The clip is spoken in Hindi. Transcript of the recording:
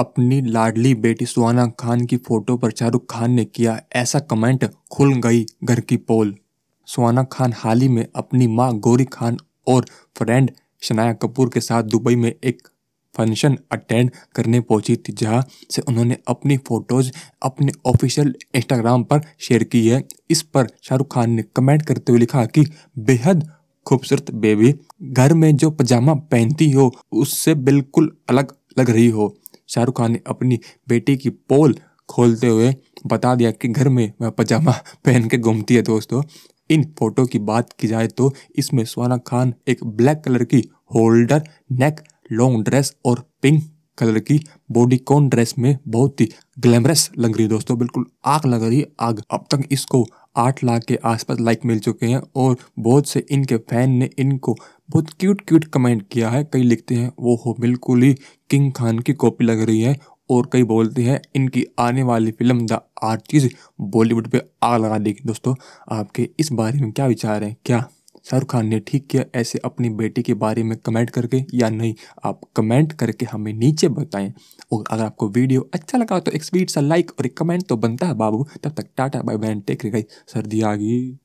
अपनी लाडली बेटी सुहाना खान की फोटो पर शाहरुख खान ने किया ऐसा कमेंट खुल गई घर की पोल सुहाना खान हाल ही में अपनी मां गौरी खान और फ्रेंड शनाया कपूर के साथ दुबई में एक फंक्शन अटेंड करने पहुंची थी जहां से उन्होंने अपनी फोटोज अपने ऑफिशियल इंस्टाग्राम पर शेयर की है इस पर शाहरुख खान ने कमेंट करते हुए लिखा कि बेहद खूबसूरत बेबी घर में जो पजामा पहनती हो उससे बिल्कुल अलग लग रही हो शाहरुख खान ने अपनी बेटी की पोल खोलते हुए बता दिया कि घर में वह पजामा पहन के घूमती है दोस्तों इन फोटो की बात की जाए तो इसमें सोना खान एक ब्लैक कलर की होल्डर नेक लॉन्ग ड्रेस और पिंक कलर की बॉडी कॉन ड्रेस में बहुत ही ग्लैमरस लग रही है दोस्तों बिल्कुल आग लग रही है आग अब तक इसको आठ लाख के आसपास लाइक मिल चुके हैं और बहुत से इनके फैन ने इनको बहुत क्यूट क्यूट कमेंट किया है कई लिखते हैं वो हो बिल्कुल ही किंग खान की कॉपी लग रही है और कई बोलते हैं इनकी आने वाली फिल्म द आर्टिस्ट बॉलीवुड पे आग लगा देगी दोस्तों आपके इस बारे में क्या विचार हैं क्या शाहरुख खान ने ठीक किया ऐसे अपनी बेटी के बारे में कमेंट करके या नहीं आप कमेंट करके हमें नीचे बताएं और अगर आपको वीडियो अच्छा लगा तो एक स्वीट सा लाइक और एक कमेंट तो बनता है बाबू तब तक टाटा बाय बाय टेक गई सर्दी आ गई